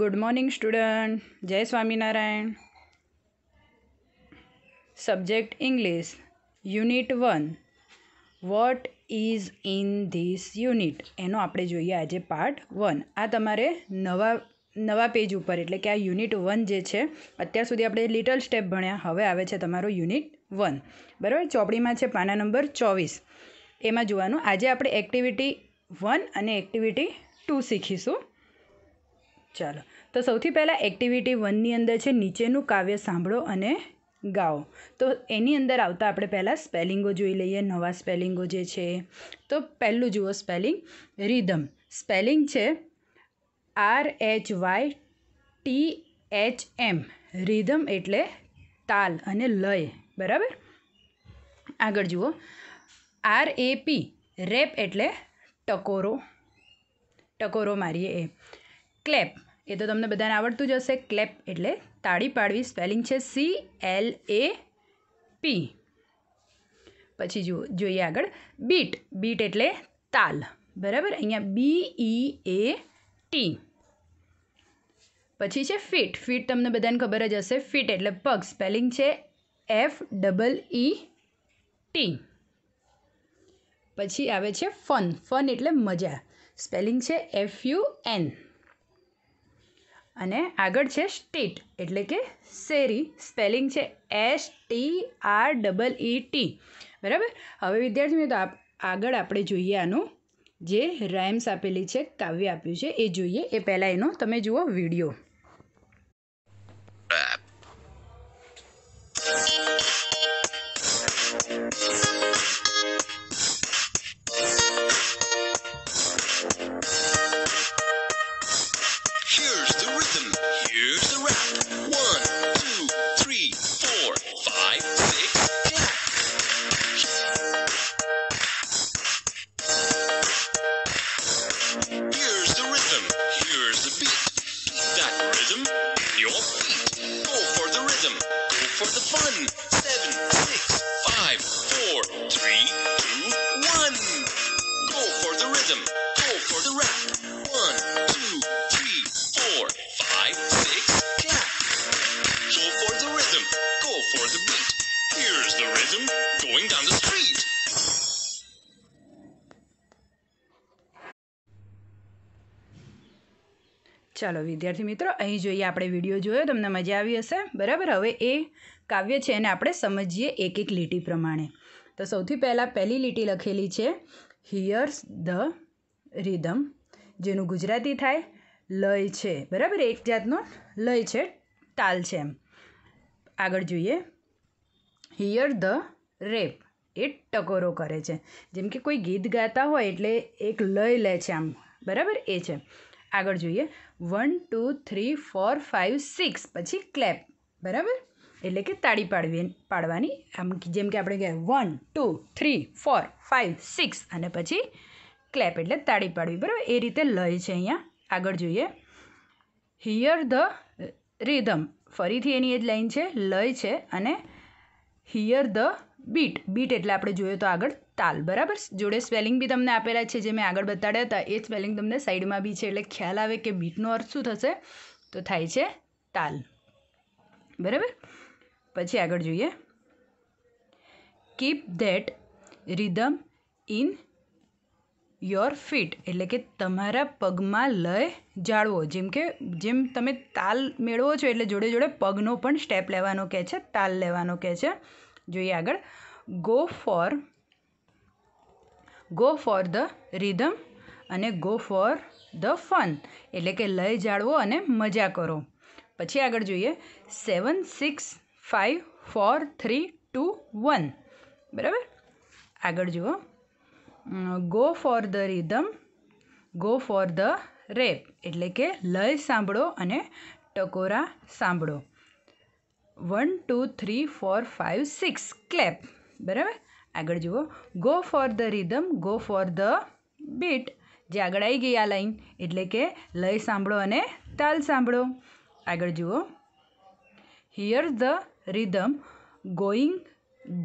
Good morning student Jay Swaminarayan subject English unit one what is in this unit એનો આપણે જોઈએ આજે પાર્ટ વન આ તમારે નવા નવા પેજ ઉપર એટલે કે આ યુનિટ વન જે છે અત્યાર સુધી આપણે લિટલ સ્ટેપ ભણ્યા હવે આવે છે તમારો યુનિટ વન બરાબર ચોપડીમાં છે પાના નંબર ચોવીસ એમાં જોવાનું આજે આપણે એક્ટિવિટી વન અને એક્ટિવિટી ટુ શીખીશું ચાલો તો સૌથી પહેલાં એક્ટિવિટી વનની અંદર છે નીચેનું કાવ્ય સાંભળો અને ગાઓ તો એની અંદર આવતા આપણે પહેલાં સ્પેલિંગો જોઈ લઈએ નવા સ્પેલિંગો જે છે તો પહેલું જુઓ સ્પેલિંગ રિધમ સ્પેલિંગ છે R H Y T H M rhythm એટલે તાલ અને લય બરાબર આગળ જુઓ આર એ પી રેપ એટલે ટકોરો ટકોરો મારીએ એ ક્લેપ એ તો તમને બધાને આવડતું જ હશે ક્લેપ એટલે તાળી પાડવી સ્પેલિંગ છે સી એલ એ પી પછી જુઓ જોઈએ આગળ બીટ બીટ એટલે તાલ બરાબર અહીંયા બી ઈ એ ટી પછી છે ફિટ ફિટ તમને બધાને ખબર જ હશે ફિટ એટલે પગ સ્પેલિંગ છે એફ ડબલ ઈ ટી પછી આવે છે ફન ફન એટલે મજા સ્પેલિંગ છે એફ યુ એન અને આગળ છે સ્ટેટ એટલે કે શેરી સ્પેલિંગ છે S T R double E T બરાબર હવે વિદ્યાર્થી મિત્રો આગળ આપણે જોઈએ આનું જે રાઇમ્સ આપેલી છે કાવ્ય આપ્યું છે એ જોઈએ એ પહેલાં એનો તમે જુઓ વિડીયો ચાલો વિદ્યાર્થી મિત્રો અહીં જોઈએ આપણે વિડીયો જોયો તમને મજા આવી હશે બરાબર હવે એ કાવ્ય છે એને આપણે સમજીએ એક એક લીટી પ્રમાણે તો સૌથી પહેલાં પહેલી લીટી લખેલી છે હિયર્સ ધ રિધમ જેનું ગુજરાતી થાય લય છે બરાબર એક જાતનો લય છે તાલ છે એમ આગળ જોઈએ હિયર ધ રેપ એ ટકોરો કરે છે જેમ કે કોઈ ગીત ગાતા હોય એટલે એક લય લે છે આમ બરાબર એ છે આગળ જોઈએ one two three four five six પછી ક્લેપ બરાબર એટલે કે તાળી પાડવી પાડવાની આમ જેમ કે આપણે કહીએ one two three four five six અને પછી ક્લેપ એટલે તાળી પાડવી બરાબર એ રીતે લય છે અહીંયા આગળ જોઈએ હિયર ધ રિધમ ફરીથી એની એ જ લાઈન છે લય છે અને હિયર ધ બીટ બીટ એટલે આપણે જોઈએ તો આગળ તાલ બરાબર જોડે સ્પેલિંગ બી તમને આપેલા છે જે મેં આગળ બતાડ્યા હતા એ સ્પેલિંગ તમને સાઈડમાં બી છે એટલે ખ્યાલ આવે કે બીટનો અર્થ શું થશે તો થાય છે તાલ બરાબર પછી આગળ જોઈએ keep that rhythm in your feet એટલે કે તમારા પગમાં લય જાળવો જેમ કે જેમ તમે તાલ મેળવો છો એટલે જોડે જોડે પગનો પણ સ્ટેપ લેવાનો કહે છે તાલ લેવાનો કહે છે જોઈએ આગળ go for go for the rhythm અને ગો ફોર ધ ફન એટલે કે લય જાળવો અને મજા કરો પછી આગળ જોઈએ seven six five four three two one બરાબર આગળ જુઓ go for the rhythm go for the rap એટલે કે લય સાંભળો અને ટકોરા સાંભળો one two three four five six clap બરાબર આગળ જુઓ go for the rhythm go for the beat જે આગળ આવી ગઈ આ લાઈન એટલે કે લય સાંભળો અને તાલ સાંભળો આગળ જુઓ hear the rhythm going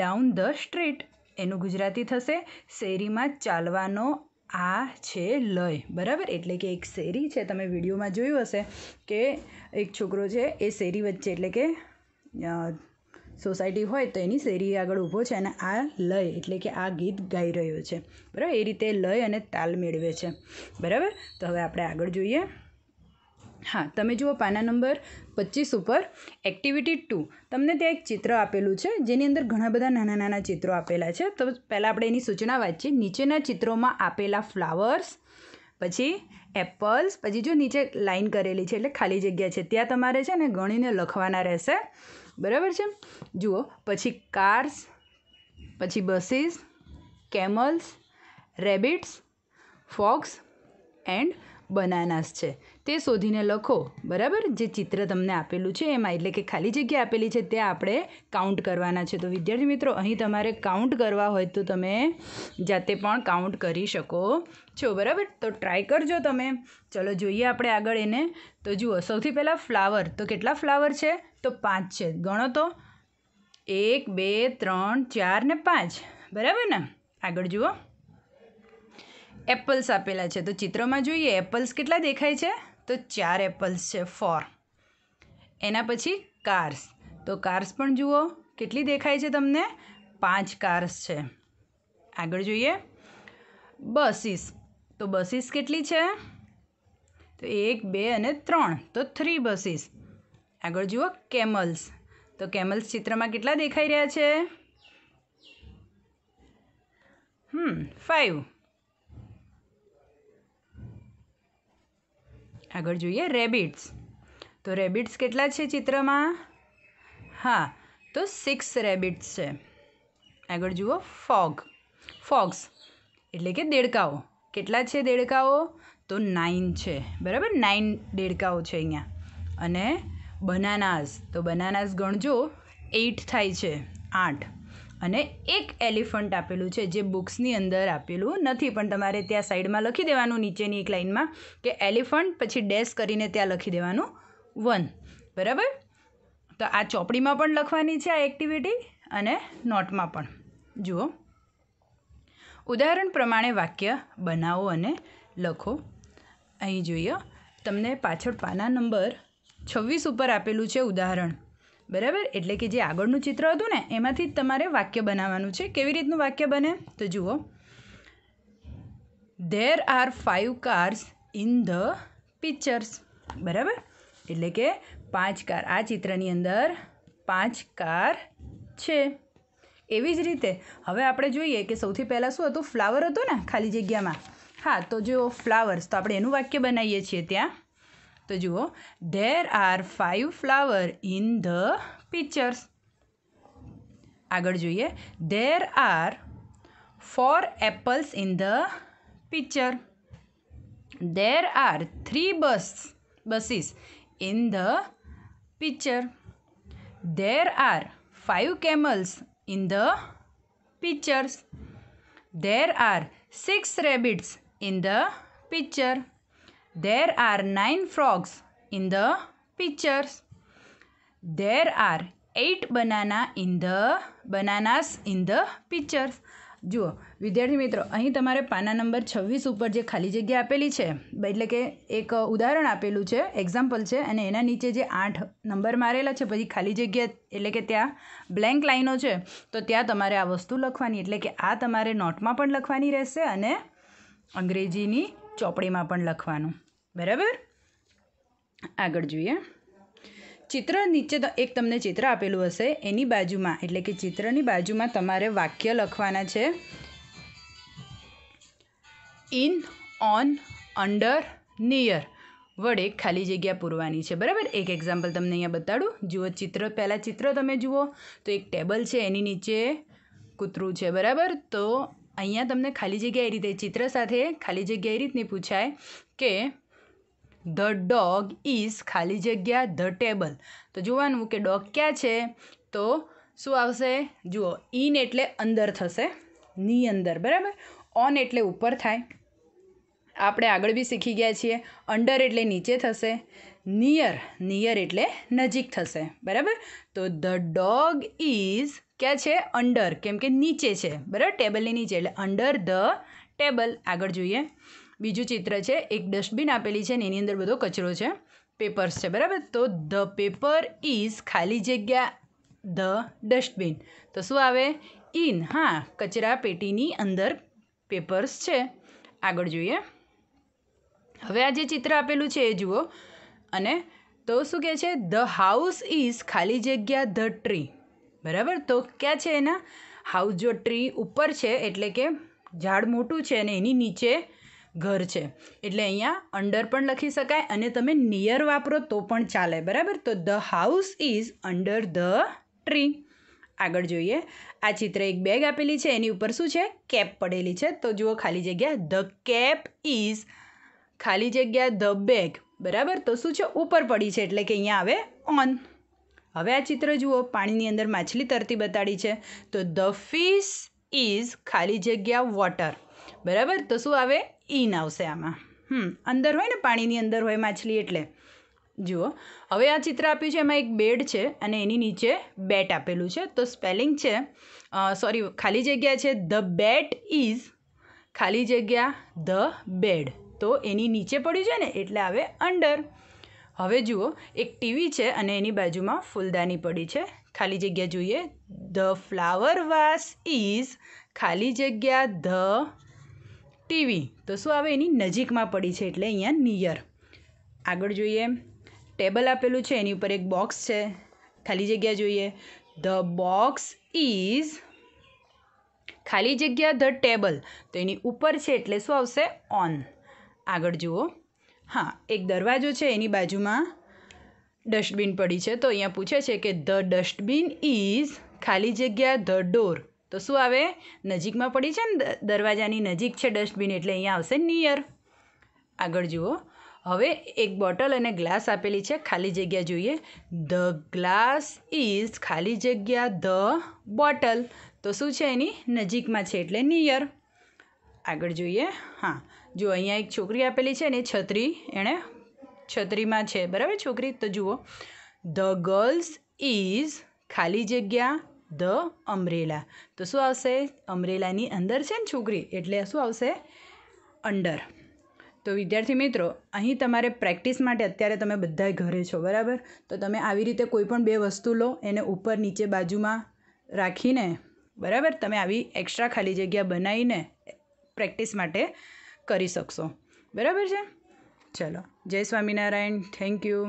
down the street એનું ગુજરાતી થશે શેરીમાં ચાલવાનો આ છે લય બરાબર એટલે કે એક શેરી છે તમે વિડીયોમાં જોયું હશે કે એક છોકરો છે એ શેરી વચ્ચે એટલે કે સોસાયટી હોય તો એની શેરી આગળ ઊભો છે અને આ લય એટલે કે આ ગીત ગાઈ રહ્યો છે બરાબર એ રીતે લય અને તાલ મેળવે છે બરાબર તો હવે આપણે આગળ જોઈએ હા તમે જુઓ પાના નંબર પચીસ ઉપર એક્ટિવિટી ટુ તમને ત્યાં એક ચિત્ર આપેલું છે જેની અંદર ઘણા બધા નાના નાના ચિત્રો આપેલા છે તો પહેલાં આપણે એની સૂચના વાંચીએ નીચેના ચિત્રોમાં આપેલા ફ્લાવર્સ પછી એપલ્સ પછી જો નીચે લાઇન કરેલી છે એટલે ખાલી જગ્યા છે ત્યાં તમારે છે ને ગણીને લખવાના રહેશે બરાબર છે જુઓ પછી કાર્સ પછી buses camels rabbits fox and bananas છે તે શોધીને લખો બરાબર જે ચિત્ર તમને આપેલું છે એમાં એટલે કે ખાલી જગ્યા આપેલી છે તે આપણે કાઉન્ટ કરવાના છે તો વિદ્યાર્થી મિત્રો અહીં તમારે કાઉન્ટ કરવા હોય તો તમે જાતે પણ કાઉન્ટ કરી શકો છો બરાબર તો ટ્રાય કરજો તમે ચલો જોઈએ આપણે આગળ એને તો જુઓ સૌથી પહેલાં ફ્લાવર તો કેટલા ફ્લાવર છે તો પાંચ છે ગણો તો એક બે ત્રણ ચાર ને પાંચ બરાબર ને આગળ જુઓ એપલ્સ આપેલા છે તો ચિત્રમાં જોઈએ એપલ્સ કેટલા દેખાય છે તો ચાર એપલ્સ છે ફોર એના પછી કાર્સ તો કાર્સ પણ જુઓ કેટલી દેખાય છે તમને પાંચ કાર્સ છે આગળ જોઈએ બસીસ તો બસીસ કેટલી છે તો એક બે અને ત્રણ તો થ્રી બસીસ આગળ જુઓ કેમલ્સ તો કેમલ્સ ચિત્રમાં કેટલા દેખાઈ રહ્યા છે હમ ફાઈવ આગળ જોઈએ રેબિટ્સ તો રેબિટ્સ કેટલા છે ચિત્રમાં હા તો સિક્સ રેબિટ્સ છે આગળ જુઓ ફોગ ફોક્સ એટલે કે દેડકાઓ કેટલા છે દેડકાઓ તો નાઇન છે બરાબર નાઇન દેડકાઓ છે અહીંયા અને બનાનાસ તો બનાનાસ ગણજો એઇટ થાય છે આઠ અને એક એલિફન્ટ આપેલું છે જે બુક્સની અંદર આપેલું નથી પણ તમારે ત્યાં સાઈડમાં લખી દેવાનું નીચેની એક લાઇનમાં કે એલિફન્ટ પછી ડેશ કરીને ત્યાં લખી દેવાનું વન બરાબર તો આ ચોપડીમાં પણ લખવાની છે આ એક્ટિવિટી અને નોટમાં પણ જુઓ ઉદાહરણ પ્રમાણે વાક્ય બનાવો અને લખો અહીં જોઈએ તમને પાછળ પાના નંબર છવ્વીસ ઉપર આપેલું છે ઉદાહરણ બરાબર એટલે કે જે આગળનું ચિત્ર હતું ને એમાંથી જ તમારે વાક્ય બનાવવાનું છે કેવી રીતનું વાક્ય બને તો જુઓ there are five cars in the pictures બરાબર એટલે કે પાંચ કાર આ ચિત્રની અંદર પાંચ કાર છે એવી જ રીતે હવે આપણે જોઈએ કે સૌથી પહેલાં શું હતું ફ્લાવર હતું ને ખાલી જગ્યામાં હા તો જો ફ્લાવર્સ તો આપણે એનું વાક્ય બનાવીએ છીએ ત્યાં तो जुओ there are five flower in the pictures आग जुए there are four apples in the picture there are three bus buses in the picture there are five camels in the pictures there are six rabbits in the picture There are nine frogs in the pictures. There are eight banana in the bananas in the pictures. જુઓ વિદ્યાર્થી મિત્રો અહીં તમારે પાના number છવ્વીસ ઉપર જે ખાલી જગ્યા આપેલી છે એટલે કે એક ઉદાહરણ આપેલું છે એક્ઝામ્પલ છે અને એના નીચે જે આઠ નંબર મારેલા છે પછી ખાલી જગ્યા એટલે કે ત્યાં બ્લેન્ક લાઈનો છે તો ત્યાં તમારે આ વસ્તુ લખવાની એટલે કે આ તમારે નોટમાં પણ લખવાની રહેશે અને અંગ્રેજીની ચોપડીમાં પણ લખવાનું બરાબર આગળ જોઈએ ચિત્ર નીચે એક તમને ચિત્ર આપેલું હશે એની બાજુમાં એટલે કે ચિત્રની બાજુમાં તમારે વાક્ય લખવાના છે ઇન ઓન અંડર નિયર વડે ખાલી જગ્યા પૂરવાની છે બરાબર એક એક્ઝામ્પલ તમને અહીંયા બતાડું જુઓ ચિત્ર પહેલાં ચિત્ર તમે જુઓ તો એક ટેબલ છે એની નીચે કૂતરું છે બરાબર તો અહીંયા તમને ખાલી જગ્યા એ રીતે ચિત્ર સાથે ખાલી જગ્યા એ રીતની પૂછાય કે ધ ડોગ ઇઝ ખાલી જગ્યા ધ ટેબલ તો જોવાનું કે ડોગ ક્યાં છે તો શું આવશે જુઓ ઇન એટલે અંદર થશે ની અંદર બરાબર ઓન એટલે ઉપર થાય આપણે આગળ બી શીખી ગયા છીએ અંડર એટલે નીચે થશે નિયર નિયર એટલે નજીક થશે બરાબર તો ધ ડોગ ઇઝ ક્યાં છે અંડર કેમ કે નીચે છે બરાબર ટેબલની નીચે એટલે અંડર ધ ટેબલ આગળ જોઈએ બીજું ચિત્ર છે એક ડસ્ટબિન આપેલી છે ને એની અંદર બધો કચરો છે પેપર્સ છે બરાબર તો ધ પેપર ઇઝ ખાલી જગ્યા ધ ડસ્ટબિન તો શું આવે ઇન હા કચરા પેટીની અંદર પેપર્સ છે આગળ જોઈએ હવે આ જે ચિત્ર આપેલું છે એ જુઓ અને તો શું કહે છે ધ હાઉસ ઇઝ ખાલી જગ્યા ધ ટ્રી બરાબર તો ક્યાં છે એના હાઉસ જો ટ્રી ઉપર છે એટલે કે ઝાડ મોટું છે અને એની નીચે ઘર છે એટલે અહીંયા અંડર પણ લખી શકાય અને તમે નિયર વાપરો તો પણ ચાલે બરાબર તો the house is under the tree આગળ જોઈએ આ ચિત્ર એક બેગ આપેલી છે એની ઉપર શું છે કેપ પડેલી છે તો જુઓ ખાલી જગ્યા ધ કેપ ઇઝ ખાલી જગ્યા ધ બેગ બરાબર તો શું છે ઉપર પડી છે એટલે કે અહીંયા આવે ઓન હવે આ ચિત્ર જુઓ પાણીની અંદર માછલી તરતી બતાડી છે તો ધ ફિશ ઇઝ ખાલી જગ્યા વોટર બરાબર તો શું આવે ઇન આવશે આમાં હમ અંદર હોય ને પાણીની અંદર હોય માછલી એટલે જુઓ હવે આ ચિત્ર આપ્યું છે એમાં એક બેડ છે અને એની નીચે બેટ આપેલું છે તો સ્પેલિંગ છે સોરી ખાલી જગ્યા છે ધ બેટ ઇઝ ખાલી જગ્યા ધ બેડ તો એની નીચે પડ્યું છે ને એટલે આવે અંડર હવે જુઓ એક ટીવી છે અને એની બાજુમાં ફૂલદાની પડી છે ખાલી જગ્યા જોઈએ ધ ફ્લાવર વાસ ઇઝ ખાલી જગ્યા ધ ટીવી તો શું આવે એની નજીકમાં પડી છે એટલે અહીંયા નિયર આગળ જોઈએ ટેબલ આપેલું છે એની ઉપર એક બોક્સ છે ખાલી જગ્યા જોઈએ ધ બોક્સ ઇઝ ખાલી જગ્યા ધ ટેબલ તો એની ઉપર છે એટલે શું આવશે ઓન આગળ જુઓ હા એક દરવાજો છે એની બાજુમાં ડસ્ટબિન પડી છે તો અહીંયા પૂછે છે કે ધ ડસ્ટબિન ઇઝ ખાલી જગ્યા ધ ડોર તો શું આવે નજીકમાં પડી છે ને દરવાજાની નજીક છે ડસ્ટબિન એટલે અહીંયા આવશે નિયર આગળ જુઓ હવે એક બોટલ અને ગ્લાસ આપેલી છે ખાલી જગ્યા જોઈએ ધ ગ્લાસ ઇઝ ખાલી જગ્યા ધ બોટલ તો શું છે એની નજીકમાં છે એટલે નિયર આગળ જોઈએ હા જો અહીંયા એક છોકરી આપેલી છે ને છત્રી એણે છત્રીમાં છે બરાબર છોકરી તો જુઓ ધ ગર્લ્સ ઇઝ ખાલી જગ્યા ધ અમરેલા તો શું આવશે અમ્રેલાની અંદર છે ને છોકરી એટલે શું આવશે અંડર તો વિદ્યાર્થી મિત્રો અહીં તમારે પ્રેક્ટિસ માટે અત્યારે તમે બધા ઘરે છો બરાબર તો તમે આવી રીતે કોઈ પણ બે વસ્તુ લો એને ઉપર નીચે બાજુમાં રાખીને બરાબર તમે આવી એક્સ્ટ્રા ખાલી જગ્યા બનાવીને પ્રેક્ટિસ માટે કરી શકશો બરાબર છે ચલો જય સ્વામિનારાયણ થેન્ક યુ